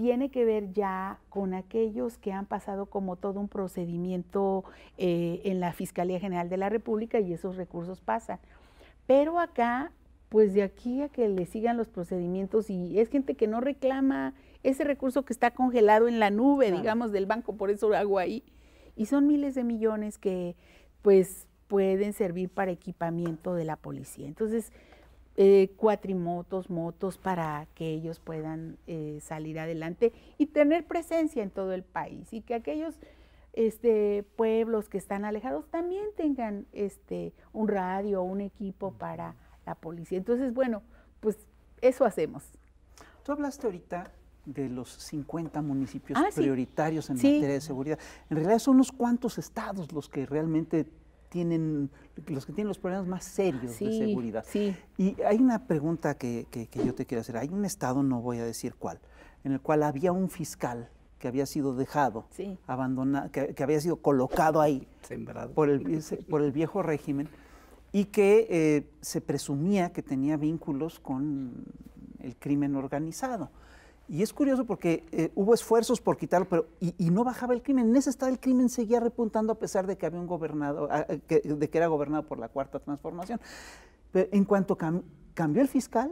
tiene que ver ya con aquellos que han pasado como todo un procedimiento eh, en la Fiscalía General de la República y esos recursos pasan. Pero acá, pues de aquí a que le sigan los procedimientos y es gente que no reclama ese recurso que está congelado en la nube, digamos, del banco, por eso lo hago ahí. Y son miles de millones que pues pueden servir para equipamiento de la policía. Entonces, eh, cuatrimotos, motos, para que ellos puedan eh, salir adelante y tener presencia en todo el país y que aquellos este, pueblos que están alejados también tengan este, un radio, un equipo mm. para la policía. Entonces, bueno, pues eso hacemos. Tú hablaste ahorita de los 50 municipios ah, prioritarios en materia de seguridad. En realidad son unos cuantos estados los que realmente tienen, los que tienen los problemas más serios de seguridad. Y hay una pregunta que, yo te quiero hacer. Hay un estado, no voy a decir cuál, en el cual había un fiscal que había sido dejado, abandonado, que, había sido colocado ahí Por, el, por el viejo régimen y que eh, se presumía que tenía vínculos con el crimen organizado. Y es curioso porque eh, hubo esfuerzos por quitarlo, pero y, no bajaba el crimen. En ese estado el crimen seguía repuntando a pesar de que había un gobernado, eh, de que era gobernado por la cuarta transformación. Pero en cuanto cambió el fiscal,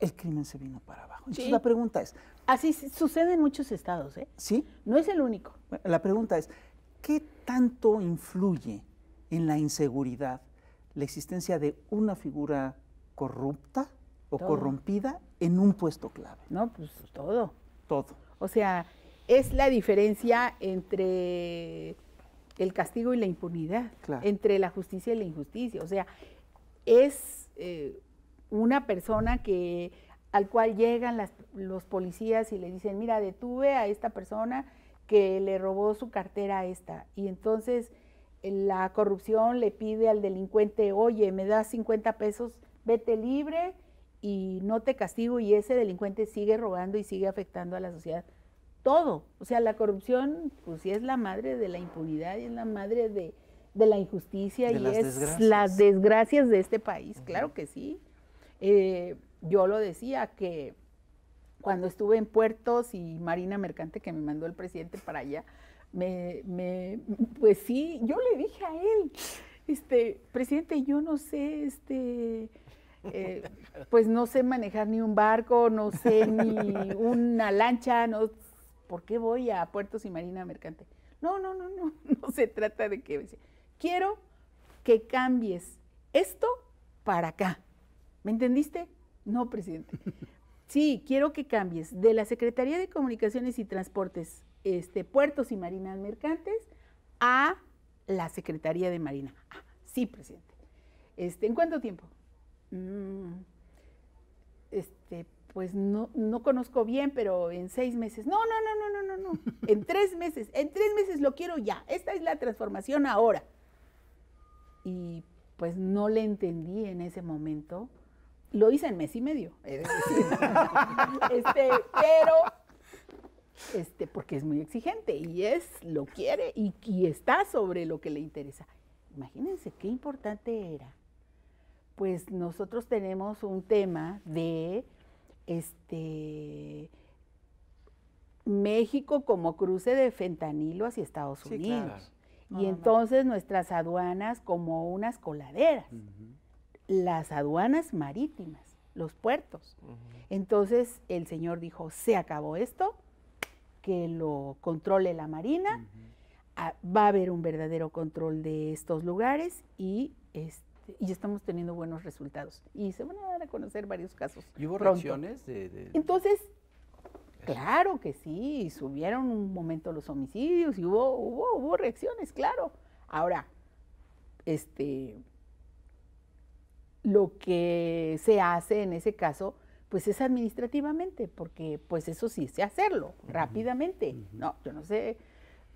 el crimen se vino para abajo. Entonces la pregunta es. Así sucede en muchos estados, ¿eh? Sí. No es el único. la pregunta es: ¿qué tanto influye en la inseguridad la existencia de una figura corrupta? o corrompida en un puesto clave. No, pues todo. Todo. O sea, es la diferencia entre el castigo y la impunidad, entre la justicia y la injusticia. O sea, es eh, una persona que al cual llegan los policías y le dicen, mira, detuve a esta persona que le robó su cartera a esta. Y entonces eh, la corrupción le pide al delincuente, oye, me das 50 pesos, vete libre y no te castigo y ese delincuente sigue robando y sigue afectando a la sociedad. Todo. O sea, la corrupción, pues sí es la madre de la impunidad y es la madre de, la injusticia y es las desgracias de este país. Claro que sí. Eh, yo lo decía que cuando estuve en puertos y Marina Mercante, que me mandó el presidente para allá, me, me pues sí, yo le dije a él, este, presidente, yo no sé, este, eh, pues no sé manejar ni un barco, no sé ni una lancha, no, ¿por qué voy a puertos y marina mercante? No, no, no, no, (laughs) no se trata de que quiero que cambies esto para acá. ¿Me entendiste? No, presidente. Sí, quiero que cambies de la Secretaría de Comunicaciones y Transportes, este, Puertos y Marinas Mercantes, a la Secretaría de Marina. Ah, sí, presidente. Este, ¿En cuánto tiempo? Mm, este, pues no, no conozco bien, pero en seis meses, no, no, no, no, no, no, no, (laughs) en tres meses, en tres meses lo quiero ya, esta es la transformación ahora. Y pues no le entendí en ese momento, lo hice en mes y medio, (laughs) este, pero este, porque es muy exigente y es, lo quiere y, y, está sobre lo que le interesa. Imagínense qué importante era pues nosotros tenemos un tema de este México como cruce de fentanilo hacia Estados Unidos. y entonces nuestras aduanas como unas coladeras, las aduanas marítimas, los puertos. Entonces el señor dijo, se acabó esto, que lo controle la Marina, ah, va a haber un verdadero control de estos lugares y este, y estamos teniendo buenos resultados. Y se van a dar a conocer varios casos. ¿Y hubo reacciones? De, Entonces, claro que sí, subieron un momento los homicidios y hubo, hubo, reacciones, claro. Ahora, este, lo que se hace en ese caso, pues es administrativamente, porque pues eso sí se hacerlo rápidamente. No, yo no sé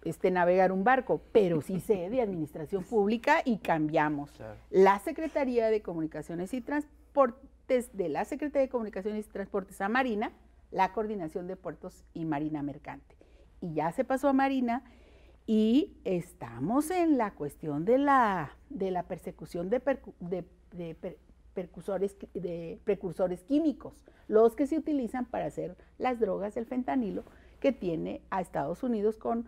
este, navegar un barco, pero sí sé de (laughs) administración pública y cambiamos. La Secretaría de Comunicaciones y Transportes, de la Secretaría de Comunicaciones y Transportes a Marina, la coordinación de puertos y Marina Mercante. Y ya se pasó a Marina y estamos en la cuestión de la, de la persecución de, de precursores químicos, los que se utilizan para hacer las drogas del fentanilo que tiene a Estados Unidos con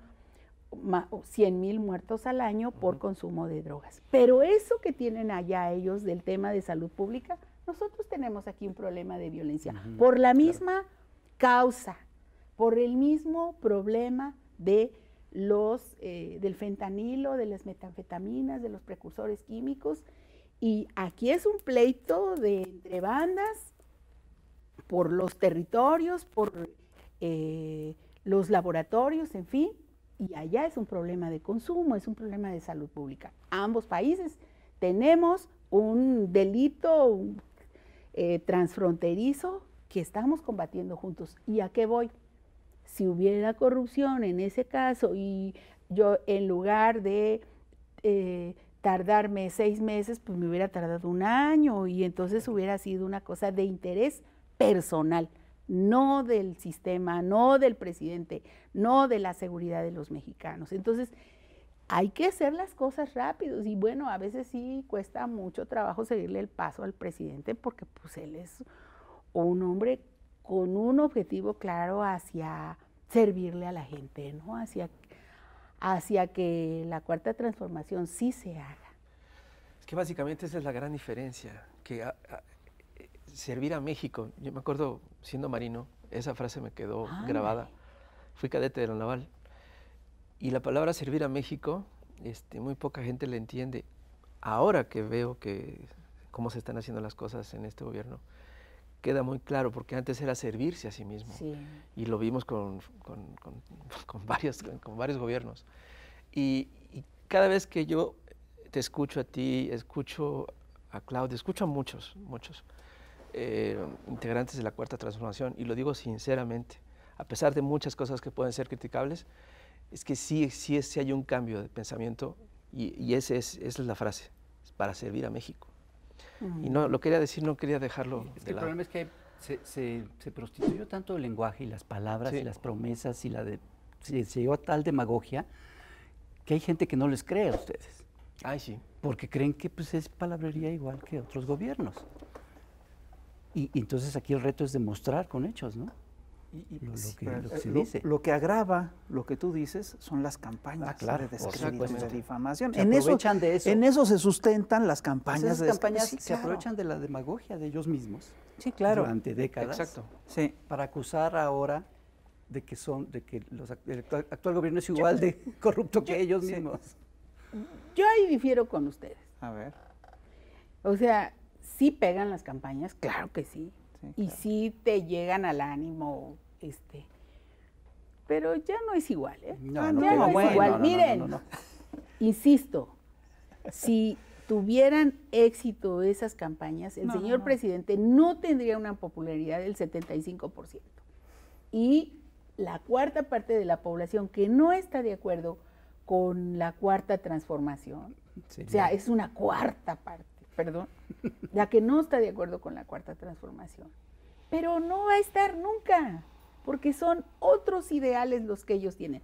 100 mil muertos al año por consumo de drogas. Pero eso que tienen allá ellos del tema de salud pública, nosotros tenemos aquí un problema de violencia por la misma causa, por el mismo problema de los eh, del fentanilo, de las metanfetaminas, de los precursores químicos. Y aquí es un pleito de entre bandas por los territorios, por eh, los laboratorios, en fin y allá es un problema de consumo, es un problema de salud pública. Ambos países tenemos un delito eh, transfronterizo que estamos combatiendo juntos. ¿Y a qué voy? Si hubiera corrupción en ese caso y yo en lugar de eh, tardarme seis meses, pues me hubiera tardado un año y entonces hubiera sido una cosa de interés personal no del sistema, no del presidente, no de la seguridad de los mexicanos. Entonces, hay que hacer las cosas rápidos y bueno, a veces sí cuesta mucho trabajo seguirle el paso al presidente porque pues él es un hombre con un objetivo claro hacia servirle a la gente, ¿no? Hacia, hacia que la cuarta transformación sí se haga. Es que básicamente esa es la gran diferencia, que servir a México. Yo me acuerdo, siendo marino, esa frase me quedó grabada. Fui cadete de la naval. Y la palabra servir a México, este, muy poca gente la entiende. Ahora que veo que cómo se están haciendo las cosas en este gobierno, queda muy claro, porque antes era servirse a sí mismo. Sí. Y lo vimos con, con, con, (laughs) con varios, con, varios gobiernos. Y, y, cada vez que yo te escucho a ti, escucho a Claudia, escucho a muchos, muchos, eh, integrantes de la Cuarta Transformación, y lo digo sinceramente, a pesar de muchas cosas que pueden ser criticables, es que sí, sí, hay un cambio de pensamiento y, ese esa es la frase, para servir a México. Y no lo quería decir, no quería dejarlo. el problema es que se, se, prostituyó tanto el lenguaje y las palabras y las promesas y la se, llegó a tal demagogia que hay gente que no les cree a ustedes. Ay, sí. Porque creen que pues, es palabrería igual que otros gobiernos. Y, entonces aquí el reto es demostrar con hechos, ¿no? Y, lo, pues, eh, que, se dice. lo, que, agrava lo que tú dices son las campañas ah, de descrédito, difamación. Se en eso, de eso, En eso se sustentan las campañas. se aprovechan de la demagogia de ellos mismos. Sí, claro. Durante décadas. Para acusar ahora de que son, de que los, el actual gobierno es igual de (laughs) corrupto que ellos mismos. Mm, yo ahí difiero con ustedes. A ver. O sea, sí pegan las campañas, claro que sí. y sí te llegan al ánimo, este. Pero ya no es igual, ¿eh? No, es igual. Miren, insisto, si tuvieran éxito esas campañas, el señor presidente no tendría una popularidad del 75%. Y la cuarta parte de la población que no está de acuerdo con la cuarta transformación, o sea, es una cuarta parte perdón, la (laughs) que no está de acuerdo con la cuarta transformación. Pero no va a estar nunca, porque son otros ideales los que ellos tienen.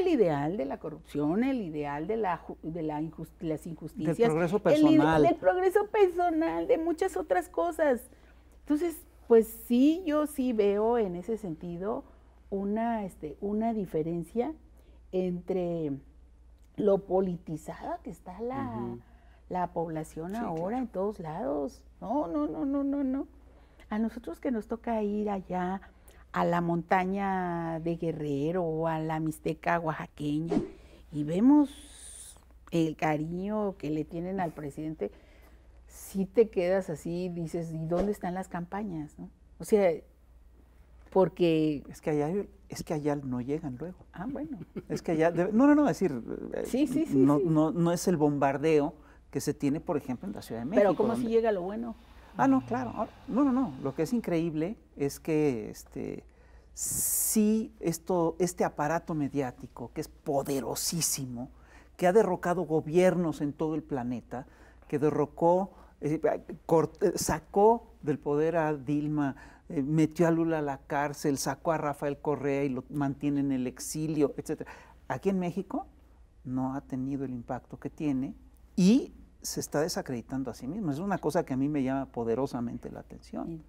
El ideal de la corrupción, el ideal de, la, de las injusticias. Del progreso personal. El, del progreso personal, de muchas otras cosas. Entonces, pues sí, yo sí veo en ese sentido una, este, una diferencia entre lo politizada que está la, la población ahora en todos lados. No, no, no, no, no, no. A nosotros que nos toca ir allá a la montaña de Guerrero o a la Mixteca oaxaqueña y vemos el cariño que le tienen al presidente, si te quedas así, dices, ¿y dónde están las campañas? O sea, porque... Es que allá, es que allá no llegan luego. Ah, bueno. Es que allá... no, no, no, decir... Sí, sí, sí. no, no es el bombardeo que se tiene, por ejemplo, en la Ciudad de México. Pero ¿cómo si llega lo bueno? Ah, no, claro. No, no, no. Lo que es increíble es que este, sí esto, este aparato mediático, que es poderosísimo, que ha derrocado gobiernos en todo el planeta, que derrocó, eh, eh, sacó del poder a Dilma, eh, metió a Lula a la cárcel, sacó a Rafael Correa y lo mantiene en el exilio, etc. Aquí en México no ha tenido el impacto que tiene y se está desacreditando a sí mismo. Es una cosa que a mí me llama poderosamente la atención.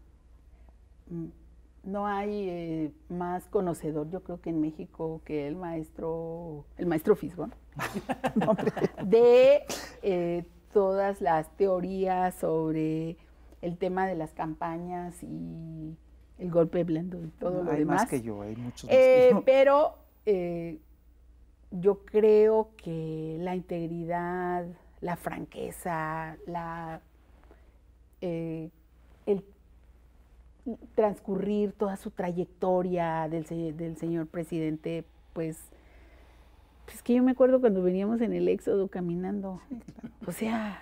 Mm, no hay eh, más conocedor, yo creo que en México, que el maestro, el maestro Fisbon, (laughs) de eh, todas las teorías sobre el tema de las campañas y el golpe blando y todo lo demás. que yo, hay muchos eh, Pero yo creo que la integridad la franqueza, la, eh, el transcurrir toda su trayectoria del, señor presidente, pues, es pues que yo me acuerdo cuando veníamos en el éxodo caminando, o sea,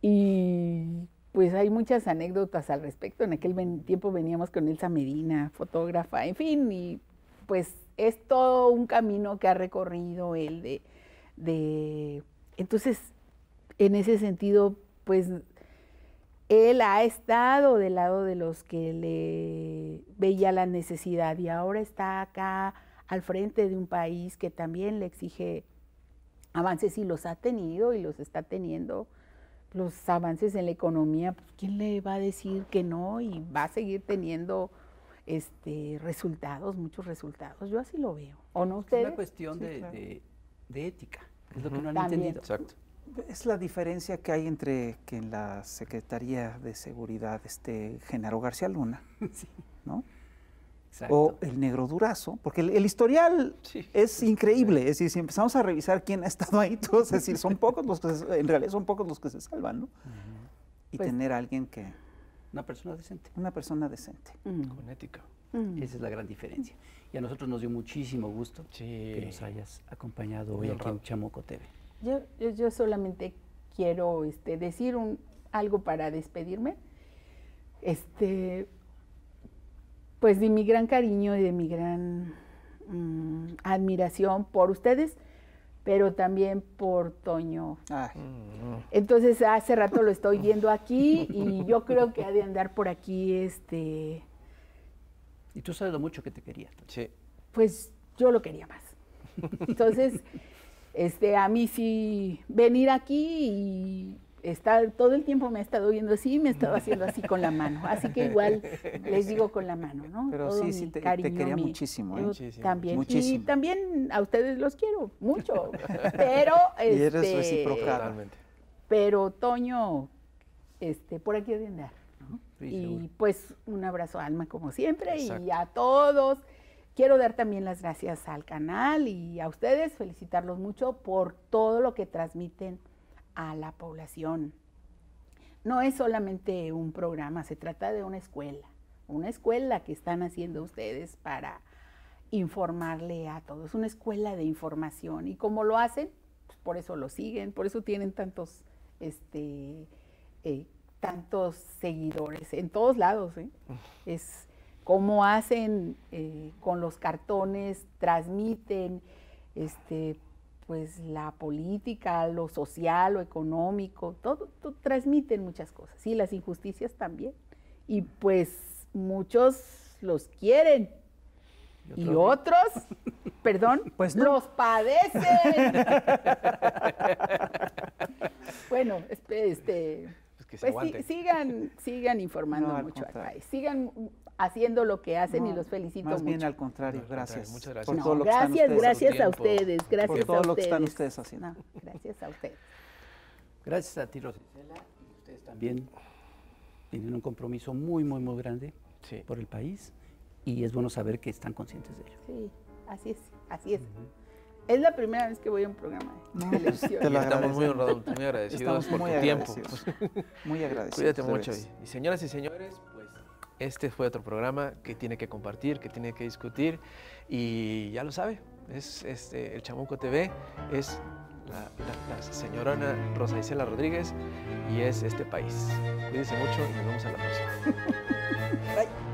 y pues hay muchas anécdotas al respecto. En aquel tiempo veníamos con Elsa Medina, fotógrafa, en fin, y pues es todo un camino que ha recorrido él de de... Entonces, en ese sentido, pues él ha estado del lado de los que le veía la necesidad y ahora está acá al frente de un país que también le exige avances y los ha tenido y los está teniendo. Los avances en la economía, pues, ¿quién le va a decir que no? Y va a seguir teniendo este, resultados, muchos resultados. Yo así lo veo. ¿O no ustedes? Es una cuestión de ética. Es lo que no han entendido. Es la diferencia que hay entre que en la Secretaría de Seguridad esté Genaro García Luna, (laughs) ¿no? O el negro durazo, porque el, historial es increíble. Es decir, si empezamos a revisar quién ha estado ahí, (laughs) todos, es decir, son pocos los que se, en realidad son pocos los que se salvan, ¿no? Y pues tener a alguien que. Una persona decente. Una persona decente. Con ética. Mm. Esa es la gran diferencia. Y a nosotros nos dio muchísimo gusto que nos hayas acompañado hoy aquí en Chamoco TV. Yo, solamente quiero este, decir algo para despedirme. Este, pues de mi gran cariño y de mi gran mm, admiración por ustedes, pero también por Toño. Ah. Mm. Entonces hace rato lo estoy viendo aquí y yo creo que ha de andar por aquí este y tú sabes lo mucho que te quería. Sí. Pues yo lo quería más. Entonces, (laughs) este, a mí sí, venir aquí y estar, todo el tiempo me ha estado viendo así y me ha estado haciendo así con la mano. Así que igual les digo con la mano, ¿no? Pero sí, te, quería muchísimo, ¿eh? También. Y también a ustedes los quiero mucho. Pero. Este, (laughs) y eres este, realmente. Pero Toño, este, por aquí de andar y pues un abrazo Alma como siempre y a todos. Quiero dar también las gracias al canal y a ustedes, felicitarlos mucho por todo lo que transmiten a la población. No es solamente un programa, se trata de una escuela, una escuela que están haciendo ustedes para informarle a todos, una escuela de información. Y como lo hacen, pues, por eso lo siguen, por eso tienen tantos este, eh, tantos seguidores en todos lados. ¿eh? Es cómo hacen eh, con los cartones, transmiten este, pues, la política, lo social, lo económico, todo, transmiten muchas cosas. Y las injusticias también. Y pues muchos los quieren. Y otros, (laughs) perdón, pues los padecen. (laughs) bueno, este pues sigan, (laughs) sigan informando mucho al país, sigan haciendo lo que hacen y los felicito más bien al contrario, gracias. Muchas gracias. gracias, gracias a ustedes, gracias por todo lo que están ustedes haciendo. gracias a ustedes. Gracias a ti, Rosicela, y ustedes también tienen un compromiso muy, muy, muy grande por el país y es bueno saber que están conscientes de ello. Sí, así es, así es. Es la primera vez que voy a un programa no, Te lo Estamos muy honrados, muy agradecidos por el tiempo. (laughs) Muy agradecidos. Cuídate mucho. Y señoras y señores, pues este fue otro programa que tiene que compartir, que tiene que discutir. Y ya lo sabe, es, este, el Chamuco TV, es la, señorana Rosa Isela Rodríguez y es este país. Cuídense mucho y nos vemos a la próxima. (laughs) Bye.